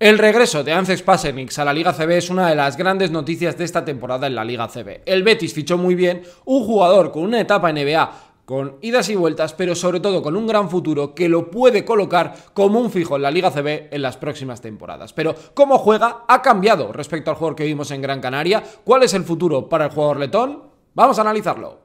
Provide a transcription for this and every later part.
El regreso de Anze Pasenix a la Liga CB es una de las grandes noticias de esta temporada en la Liga CB. El Betis fichó muy bien un jugador con una etapa NBA con idas y vueltas, pero sobre todo con un gran futuro que lo puede colocar como un fijo en la Liga CB en las próximas temporadas. Pero cómo juega ha cambiado respecto al jugador que vimos en Gran Canaria. ¿Cuál es el futuro para el jugador letón? Vamos a analizarlo.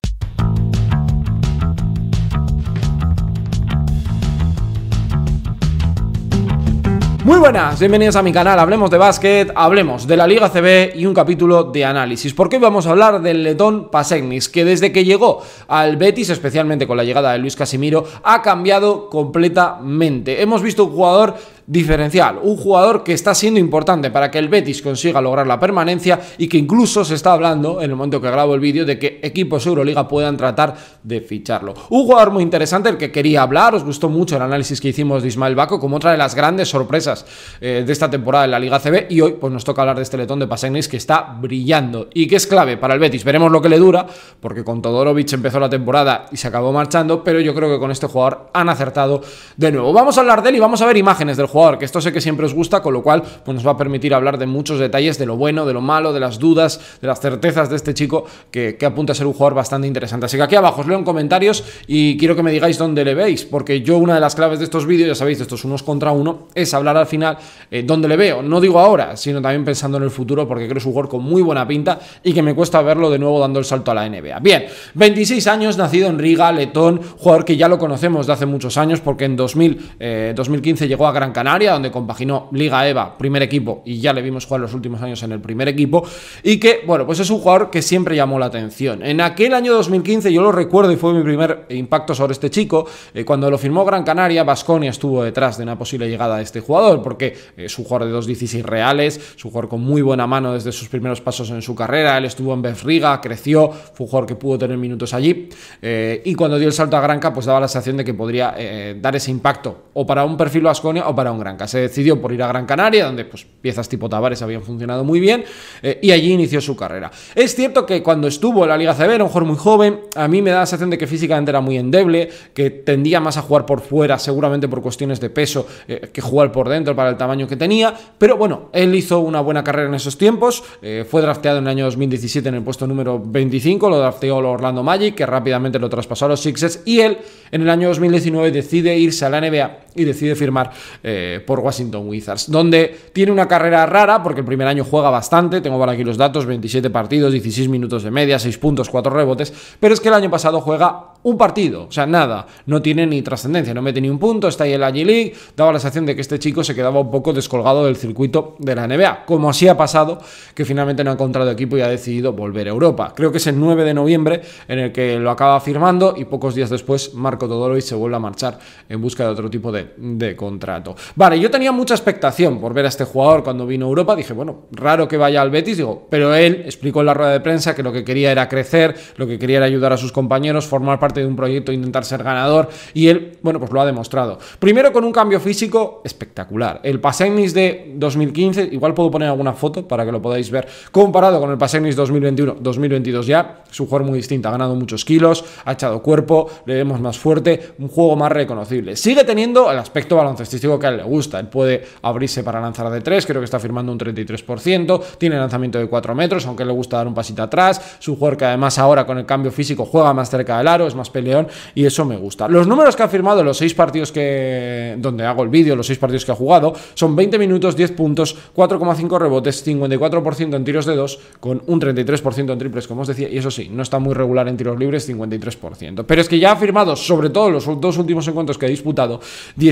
Muy buenas, bienvenidos a mi canal, hablemos de básquet, hablemos de la Liga CB y un capítulo de análisis, porque hoy vamos a hablar del letón Pasegnis, que desde que llegó al Betis, especialmente con la llegada de Luis Casimiro, ha cambiado completamente. Hemos visto un jugador diferencial. Un jugador que está siendo importante para que el Betis consiga lograr la permanencia y que incluso se está hablando, en el momento que grabo el vídeo, de que equipos Euroliga puedan tratar de ficharlo. Un jugador muy interesante el que quería hablar, os gustó mucho el análisis que hicimos de Ismael Baco como otra de las grandes sorpresas eh, de esta temporada en la Liga CB y hoy pues nos toca hablar de este letón de Pasegnis que está brillando y que es clave para el Betis. Veremos lo que le dura porque con Todorovic empezó la temporada y se acabó marchando, pero yo creo que con este jugador han acertado de nuevo. Vamos a hablar de él y vamos a ver imágenes del jugador jugador, que esto sé que siempre os gusta, con lo cual pues, nos va a permitir hablar de muchos detalles, de lo bueno, de lo malo, de las dudas, de las certezas de este chico, que, apunta a ser un jugador bastante interesante. Así que aquí abajo os leo en comentarios y quiero que me digáis dónde le veis, porque yo una de las claves de estos vídeos, ya sabéis, de estos unos contra uno, es hablar al final eh, dónde le veo. No digo ahora, sino también pensando en el futuro, porque creo que es un jugador con muy buena pinta y que me cuesta verlo de nuevo dando el salto a la NBA. Bien, 26 años, nacido en Riga, letón, jugador que ya lo conocemos de hace muchos años, porque en 2000, 2015 eh, llegó a Gran Canaria Canaria, donde compaginó Liga EVA, primer equipo, y ya le vimos jugar los últimos años en el primer equipo, y que, bueno, pues es un jugador que siempre llamó la atención. En aquel año 2015, yo lo recuerdo y fue mi primer impacto sobre este chico, eh, cuando lo firmó Gran Canaria, Vasconia estuvo detrás de una posible llegada de este jugador, porque eh, es un jugador de 2.16 reales, es un jugador con muy buena mano desde sus primeros pasos en su carrera, él estuvo en riga creció, fue un jugador que pudo tener minutos allí, eh, y cuando dio el salto a Granca, pues daba la sensación de que podría dar ese impacto, o para un perfil Basconia o para un Gran Granca. Se decidió por ir a Gran Canaria, donde pues, piezas tipo Tavares habían funcionado muy bien, eh, y allí inició su carrera. Es cierto que cuando estuvo en la Liga CB era un jugador muy joven, a mí me da la sensación de que físicamente era muy endeble, que tendía más a jugar por fuera, seguramente por cuestiones de peso, eh, que jugar por dentro para el tamaño que tenía, pero bueno, él hizo una buena carrera en esos tiempos, eh, fue drafteado en el año 2017 en el puesto número 25, lo drafteó Orlando Magic, que rápidamente lo traspasó a los Sixers, y él en el año 2019 decide irse a la NBA y decide firmar eh, por Washington Wizards, donde tiene una carrera rara porque el primer año juega bastante, tengo por aquí los datos, 27 partidos, 16 minutos de media, 6 puntos, 4 rebotes, pero es que el año pasado juega un partido, o sea, nada, no tiene ni trascendencia, no mete ni un punto, está ahí en la G-League, daba la sensación de que este chico se quedaba un poco descolgado del circuito de la NBA, como así ha pasado, que finalmente no ha encontrado equipo y ha decidido volver a Europa. Creo que es el 9 de noviembre en el que lo acaba firmando y pocos días después Marco Todorovic se vuelve a marchar en busca de otro tipo de de, contrato. Vale, yo tenía mucha expectación por ver a este jugador cuando vino a Europa. Dije, bueno, raro que vaya al Betis, digo, pero él explicó en la rueda de prensa que lo que quería era crecer, lo que quería era ayudar a sus compañeros, formar parte de un proyecto, intentar ser ganador. Y él, bueno, pues lo ha demostrado. Primero con un cambio físico espectacular. El Pasegnis de 2015, igual puedo poner alguna foto para que lo podáis ver, comparado con el Pasenis 2021-2022 ya, es un jugador muy distinto, ha ganado muchos kilos, ha echado cuerpo, le vemos más fuerte, un juego más reconocible. Sigue teniendo aspecto baloncestístico que él le gusta. Él puede abrirse para lanzar de 3, creo que está firmando un 33%, tiene lanzamiento de 4 metros, aunque le gusta dar un pasito atrás, su jugador que además ahora con el cambio físico juega más cerca del aro, es más peleón y eso me gusta. Los números que ha firmado los 6 partidos que donde hago el vídeo, los 6 partidos que ha jugado, son 20 minutos, 10 puntos, 4,5 rebotes, 54% en tiros de 2 con un 33% en triples, como os decía, y eso sí, no está muy regular en tiros libres, 53%. Pero es que ya ha firmado sobre todo los dos últimos encuentros que ha disputado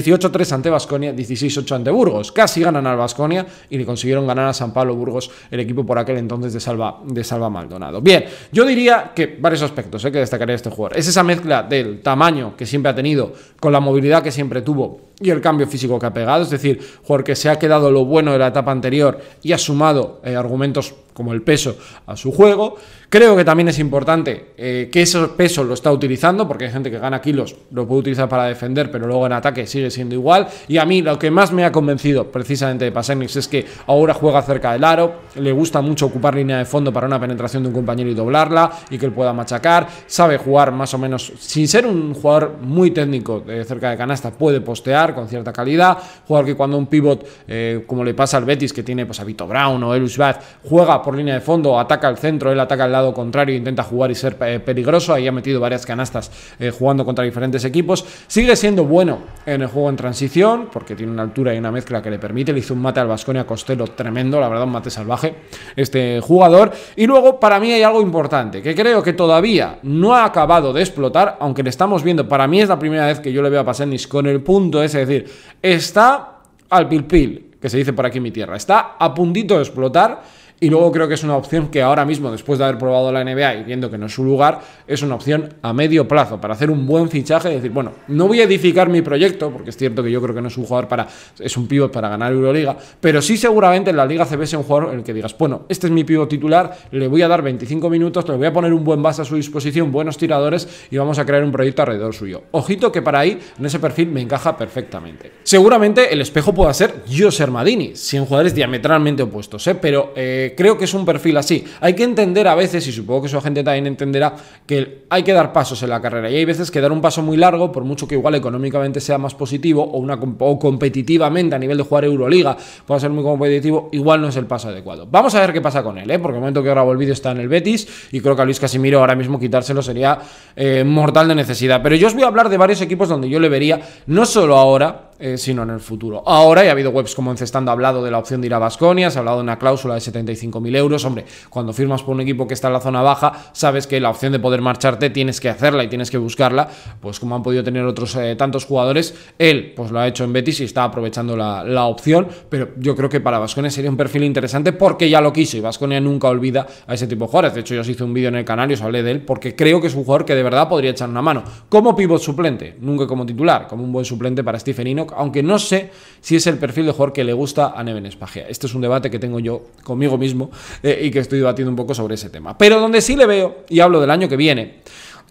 18-3 ante Basconia, 16-8 ante Burgos. Casi ganan al Basconia y le consiguieron ganar a San Pablo Burgos, el equipo por aquel entonces de Salva, de Salva Maldonado. Bien, yo diría que varios aspectos eh, que destacaría este jugador. Es esa mezcla del tamaño que siempre ha tenido con la movilidad que siempre tuvo y el cambio físico que ha pegado, es decir, jugador que se ha quedado lo bueno de la etapa anterior y ha sumado eh, argumentos como el peso a su juego. Creo que también es importante eh, que ese peso lo está utilizando, porque hay gente que gana kilos, lo puede utilizar para defender, pero luego en ataque sigue siendo igual. Y a mí lo que más me ha convencido precisamente de Pasenix es que ahora juega cerca del aro, le gusta mucho ocupar línea de fondo para una penetración de un compañero y doblarla y que él pueda machacar, sabe jugar más o menos, sin ser un jugador muy técnico de eh, cerca de canasta, puede postear con cierta calidad, jugador que cuando un pivot, eh, como le pasa al Betis, que tiene pues, a Vito Brown o Elus Vaz, juega por línea de fondo, ataca al centro, él ataca al lado contrario, intenta jugar y ser eh, peligroso, ahí ha metido varias canastas eh, jugando contra diferentes equipos, sigue siendo bueno en el juego en transición, porque tiene una altura y una mezcla que le permite, le hizo un mate al Vasconia Costelo tremendo, la verdad un mate salvaje este jugador, y luego para mí hay algo importante, que creo que todavía no ha acabado de explotar, aunque le estamos viendo, para mí es la primera vez que yo le veo a Pasenis con el punto es decir, está al pil, que se dice por aquí en mi tierra, está a puntito de explotar y luego creo que es una opción que ahora mismo, después de haber probado la NBA y viendo que no es su lugar, es una opción a medio plazo para hacer un buen fichaje y decir, bueno, no voy a edificar mi proyecto, porque es cierto que yo creo que no es un jugador para, es un pivot para ganar Euroliga, pero sí seguramente en la Liga CB es un jugador en el que digas, bueno, este es mi pivot titular, le voy a dar 25 minutos, le voy a poner un buen base a su disposición, buenos tiradores y vamos a crear un proyecto alrededor suyo. Ojito que para ahí, en ese perfil, me encaja perfectamente. Seguramente el espejo pueda ser José Madini, en jugadores diametralmente opuestos, ¿eh? pero... Eh, creo que es un perfil así. Hay que entender a veces, y supongo que su gente también entenderá, que hay que dar pasos en la carrera. Y hay veces que dar un paso muy largo, por mucho que igual económicamente sea más positivo o, una, competitivamente a nivel de jugar Euroliga pueda ser muy competitivo, igual no es el paso adecuado. Vamos a ver qué pasa con él, ¿eh? porque el momento que grabo el vídeo está en el Betis y creo que a Luis Casimiro ahora mismo quitárselo sería eh, mortal de necesidad. Pero yo os voy a hablar de varios equipos donde yo le vería, no solo ahora, eh, sino en el futuro. Ahora ya ha habido webs como Encestando ha hablado de la opción de ir a Basconia, se ha hablado de una cláusula de 75.000 euros. Hombre, cuando firmas por un equipo que está en la zona baja, sabes que la opción de poder marcharte tienes que hacerla y tienes que buscarla, pues como han podido tener otros eh, tantos jugadores, él pues lo ha hecho en Betis y está aprovechando la, opción, pero yo creo que para Basconia sería un perfil interesante porque ya lo quiso y Basconia nunca olvida a ese tipo de jugadores. De hecho, yo os hice un vídeo en el canal y os hablé de él porque creo que es un jugador que de verdad podría echar una mano como pivot suplente, nunca como titular, como un buen suplente para Stephen aunque no sé si es el perfil de jugador que le gusta a Neven Espagia. Este es un debate que tengo yo conmigo mismo eh, y que estoy debatiendo un poco sobre ese tema. Pero donde sí le veo, y hablo del año que viene,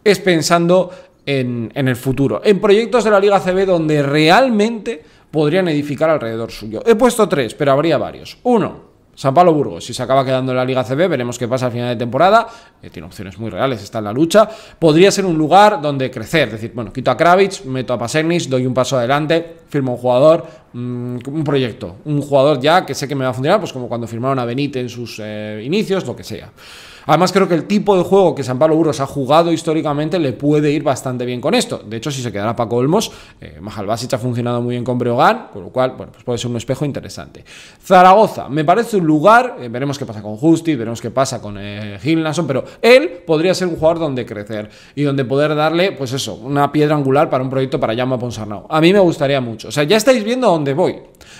es pensando en, en, el futuro, en proyectos de la Liga CB donde realmente podrían edificar alrededor suyo. He puesto tres, pero habría varios. Uno, San Pablo Burgos, si se acaba quedando en la Liga CB, veremos qué pasa al final de temporada. Eh, tiene opciones muy reales, está en la lucha. Podría ser un lugar donde crecer, es decir, bueno, quito a Kravitz, meto a Pasernis, doy un paso adelante, firmo un jugador, mm, un proyecto, un jugador ya que sé que me va a funcionar, pues como cuando firmaron a Benítez en sus eh, inicios, lo que sea. Además, creo que el tipo de juego que San Pablo Burgos ha jugado históricamente le puede ir bastante bien con esto. De hecho, si se quedará Paco Olmos, eh, ha funcionado muy bien con Breogán, con lo cual, bueno, pues puede ser un espejo interesante. Zaragoza, me parece un lugar, eh, veremos qué pasa con Justi, veremos qué pasa con eh, Gil Nason, pero él podría ser un jugador donde crecer y donde poder darle, pues eso, una piedra angular para un proyecto para Llama Ponsarnau. A mí me gustaría mucho. O sea, ya estáis viendo a dónde voy.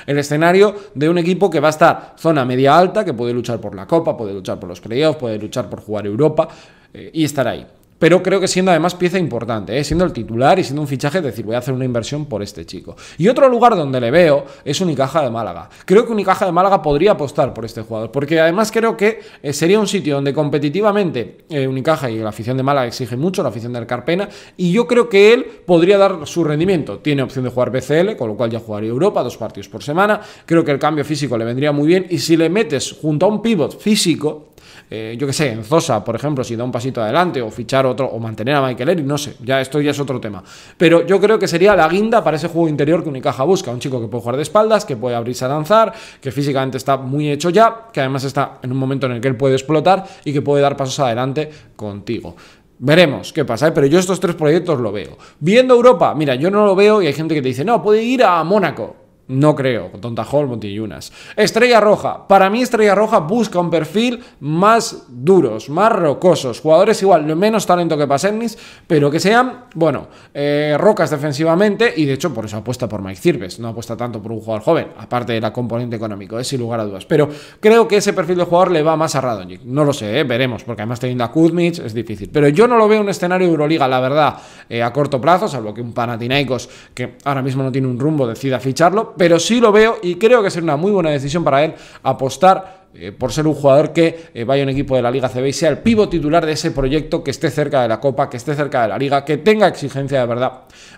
El escenario de un equipo que va a estar zona media alta, que puede luchar por la Copa, puede luchar por los playoffs, puede luchar por jugar Europa eh, y estar ahí. Pero creo que siendo además pieza importante, eh, siendo el titular y siendo un fichaje, decir, voy a hacer una inversión por este chico. Y otro lugar donde le veo es Unicaja de Málaga. Creo que Unicaja de Málaga podría apostar por este jugador, porque además creo que eh, sería un sitio donde competitivamente Unicaja y la afición de Málaga exigen mucho, la afición del Carpena, y yo creo que él podría dar su rendimiento. Tiene opción de jugar BCL, con lo cual ya jugaría Europa, dos partidos por semana. Creo que el cambio físico le vendría muy bien, y si le metes junto a un pivot físico, eh, yo qué sé, en Zosa, por ejemplo, si da un pasito adelante o fichar otro o mantener a Michael Eric, no sé, ya esto ya es otro tema. Pero yo creo que sería la guinda para ese juego interior que Unicaja busca, un chico que puede jugar de espaldas, que puede abrirse a danzar, que físicamente está muy hecho ya, que además está en un momento en el que él puede explotar y que puede dar pasos adelante contigo. Veremos qué pasa, ¿eh? pero yo estos tres proyectos lo veo. Viendo Europa, mira, yo no lo veo y hay gente que te dice, no, puede ir a Mónaco. No creo, con y Montillunas. Estrella Roja. Para mí, Estrella Roja busca un perfil más duros, más rocosos. Jugadores igual, menos talento que Pasernis, pero que sean, bueno, eh, rocas defensivamente. Y de hecho, por eso apuesta por Mike Cirves. No apuesta tanto por un jugador joven, aparte de la componente económica... es eh, sin lugar a dudas. Pero creo que ese perfil de jugador le va más a Radonjic. No lo sé, eh, veremos, porque además teniendo a Kuzmich es difícil. Pero yo no lo veo en un escenario Euroliga, la verdad, a corto plazo, salvo que un Panathinaikos, que ahora mismo no tiene un rumbo, decida ficharlo pero sí lo veo y creo que es una muy buena decisión para él apostar eh, por ser un jugador que eh, vaya a un equipo de la Liga CB y sea el pivo titular de ese proyecto que esté cerca de la Copa, que esté cerca de la Liga, que tenga exigencia de verdad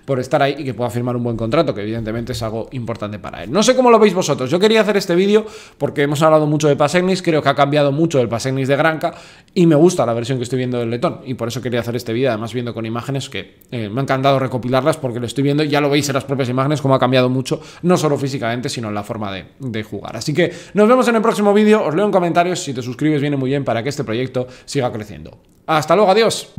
por estar ahí y que pueda firmar un buen contrato, que evidentemente es algo importante para él. No sé cómo lo veis vosotros, yo quería hacer este vídeo porque hemos hablado mucho de Pasegnis, creo que ha cambiado mucho el Pasegnis de Granca y me gusta la versión que estoy viendo del letón y por eso quería hacer este vídeo, además viendo con imágenes que eh, me ha encantado recopilarlas porque lo estoy viendo, Y ya lo veis en las propias imágenes como ha cambiado mucho, no solo físicamente, sino en la forma de jugar. Así que nos vemos en el próximo vídeo os leo en comentarios. Si te suscribes, viene muy bien para que este proyecto siga creciendo. Hasta luego, adiós.